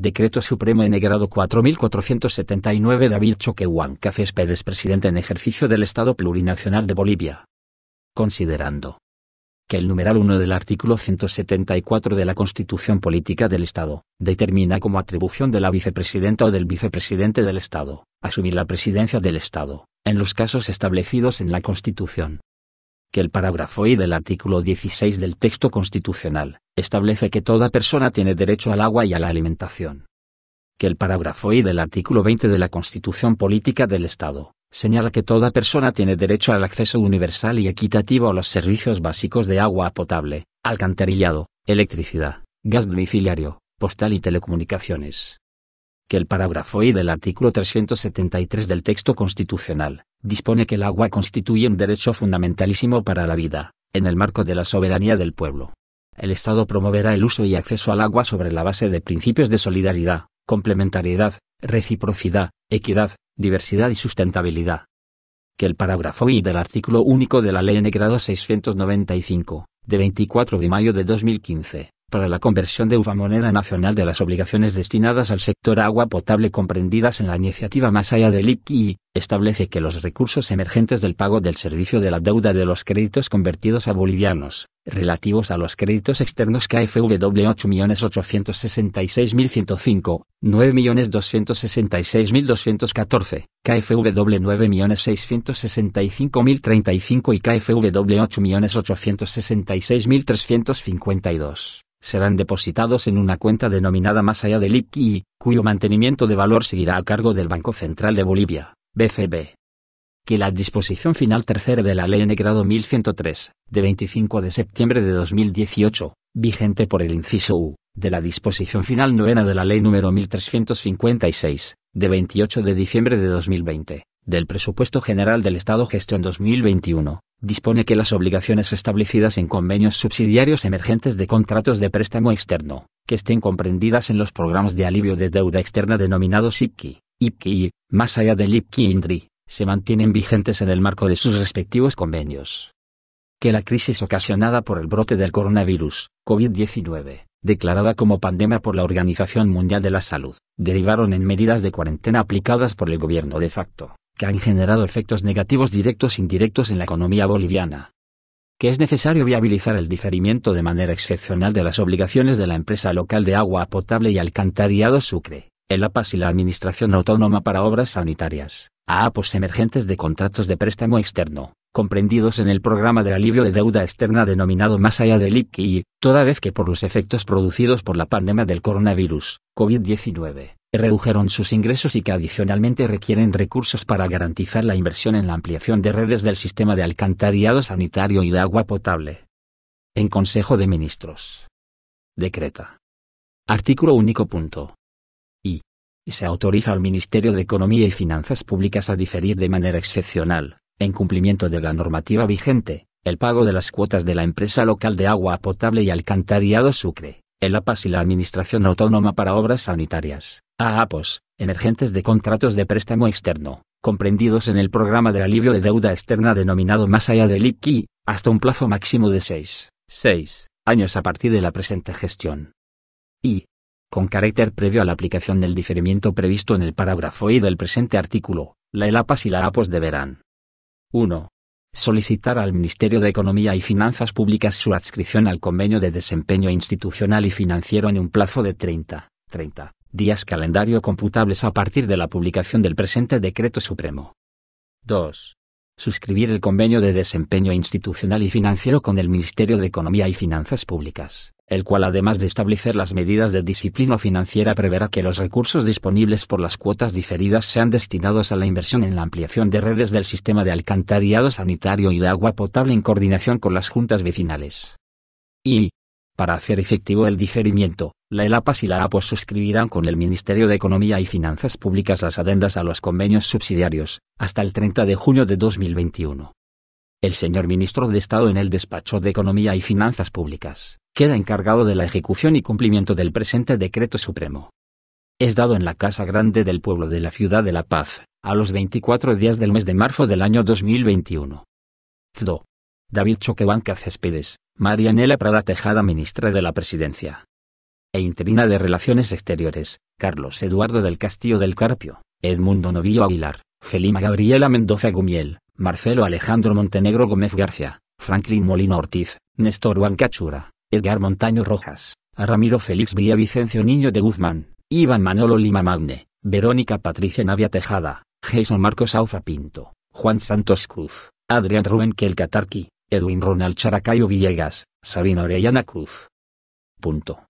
Decreto Supremo grado 4479 David Choquehuanca Pérez Presidente en ejercicio del Estado Plurinacional de Bolivia. Considerando que el numeral 1 del artículo 174 de la Constitución Política del Estado, determina como atribución de la vicepresidenta o del vicepresidente del Estado, asumir la presidencia del Estado, en los casos establecidos en la Constitución. Que el parágrafo I del artículo 16 del texto constitucional, establece que toda persona tiene derecho al agua y a la alimentación. Que el parágrafo I del artículo 20 de la Constitución Política del Estado señala que toda persona tiene derecho al acceso universal y equitativo a los servicios básicos de agua potable, alcantarillado, electricidad, gas domiciliario, postal y telecomunicaciones. Que el parágrafo I del artículo 373 del texto constitucional dispone que el agua constituye un derecho fundamentalísimo para la vida, en el marco de la soberanía del pueblo el Estado promoverá el uso y acceso al agua sobre la base de principios de solidaridad, complementariedad, reciprocidad, equidad, diversidad y sustentabilidad. Que el parágrafo I del artículo único de la Ley Negrado 695, de 24 de mayo de 2015, para la conversión de UFA moneda nacional de las obligaciones destinadas al sector agua potable comprendidas en la iniciativa Más allá del IPI establece que los recursos emergentes del pago del servicio de la deuda de los créditos convertidos a bolivianos, relativos a los créditos externos KFW 8.866.105, 9.266.214, KFW 9.665.035 y KFW 8.866.352 serán depositados en una cuenta denominada más allá del IPI, cuyo mantenimiento de valor seguirá a cargo del Banco Central de Bolivia. BCB. Que la disposición final tercera de la Ley Negrado 1103, de 25 de septiembre de 2018, vigente por el inciso U, de la disposición final novena de la Ley número 1356, de 28 de diciembre de 2020, del Presupuesto General del Estado Gestión 2021, dispone que las obligaciones establecidas en convenios subsidiarios emergentes de contratos de préstamo externo, que estén comprendidas en los programas de alivio de deuda externa denominados IPCI, Ipqi, más allá del IPCI-INDRI, se mantienen vigentes en el marco de sus respectivos convenios. Que la crisis ocasionada por el brote del coronavirus, COVID-19, declarada como pandemia por la Organización Mundial de la Salud, derivaron en medidas de cuarentena aplicadas por el gobierno de facto, que han generado efectos negativos directos e indirectos en la economía boliviana. Que es necesario viabilizar el diferimiento de manera excepcional de las obligaciones de la empresa local de agua potable y alcantarillado Sucre, el APAS y la Administración Autónoma para Obras Sanitarias, a APOS emergentes de contratos de préstamo externo, comprendidos en el programa de alivio de deuda externa denominado Más allá del IPCI, toda vez que por los efectos producidos por la pandemia del coronavirus, COVID-19, redujeron sus ingresos y que adicionalmente requieren recursos para garantizar la inversión en la ampliación de redes del sistema de alcantarillado sanitario y de agua potable. En Consejo de Ministros. Decreta. Artículo único. Punto se autoriza al Ministerio de Economía y Finanzas Públicas a diferir de manera excepcional, en cumplimiento de la normativa vigente, el pago de las cuotas de la empresa local de agua potable y alcantarillado Sucre, el APAS y la Administración Autónoma para Obras Sanitarias, APOS, emergentes de contratos de préstamo externo, comprendidos en el programa de alivio de deuda externa denominado Más allá del Lipki, hasta un plazo máximo de 6, 6 años a partir de la presente gestión. Y, con carácter previo a la aplicación del diferimiento previsto en el parágrafo y del presente artículo, la ELAPAS y la APOS deberán 1. Solicitar al Ministerio de Economía y Finanzas Públicas su adscripción al convenio de desempeño institucional y financiero en un plazo de 30, 30 días calendario computables a partir de la publicación del presente decreto supremo. 2 suscribir el convenio de desempeño institucional y financiero con el Ministerio de Economía y Finanzas Públicas, el cual además de establecer las medidas de disciplina financiera preverá que los recursos disponibles por las cuotas diferidas sean destinados a la inversión en la ampliación de redes del sistema de alcantarillado sanitario y de agua potable en coordinación con las juntas vecinales. Y, para hacer efectivo el diferimiento, la ELAPAS y la APOS suscribirán con el Ministerio de Economía y Finanzas Públicas las adendas a los convenios subsidiarios, hasta el 30 de junio de 2021. El señor ministro de Estado en el despacho de Economía y Finanzas Públicas, queda encargado de la ejecución y cumplimiento del presente decreto supremo. Es dado en la Casa Grande del Pueblo de la Ciudad de La Paz, a los 24 días del mes de marzo del año 2021. David Choquebanca Céspedes, Marianela Prada Tejada Ministra de la Presidencia e interina de Relaciones Exteriores, Carlos Eduardo del Castillo del Carpio, Edmundo Novillo Aguilar, Felima Gabriela Mendoza Gumiel, Marcelo Alejandro Montenegro Gómez García, Franklin Molino Ortiz, Néstor Juan Cachura, Edgar Montaño Rojas, Ramiro Félix Villavicencio Niño de Guzmán, Iván Manolo Lima Magne, Verónica Patricia Navia Tejada, Jason Marcos Aufa Pinto, Juan Santos Cruz, Adrián Rubén Kelkatarqui, Edwin Ronald Characayo Villegas, Sabino Orellana Cruz. Punto.